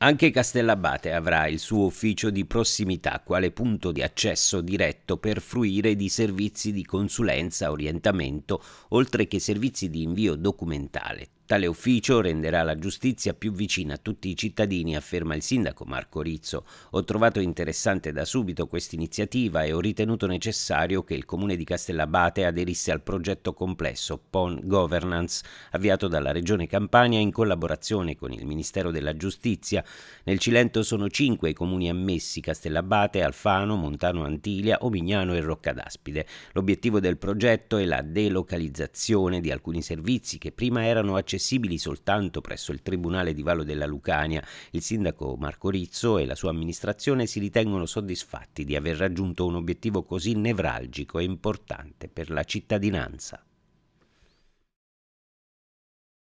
Anche Castellabate avrà il suo ufficio di prossimità quale punto di accesso diretto per fruire di servizi di consulenza, orientamento, oltre che servizi di invio documentale, Tale ufficio renderà la giustizia più vicina a tutti i cittadini, afferma il sindaco Marco Rizzo. Ho trovato interessante da subito questa iniziativa e ho ritenuto necessario che il comune di Castellabate aderisse al progetto complesso PON Governance, avviato dalla Regione Campania in collaborazione con il Ministero della Giustizia. Nel Cilento sono cinque i comuni ammessi: Castellabate, Alfano, Montano Antilia, Omignano e Roccadaspide. L'obiettivo del progetto è la delocalizzazione di alcuni servizi che prima erano accessibili accessibili soltanto presso il Tribunale di Valo della Lucania, il sindaco Marco Rizzo e la sua amministrazione si ritengono soddisfatti di aver raggiunto un obiettivo così nevralgico e importante per la cittadinanza.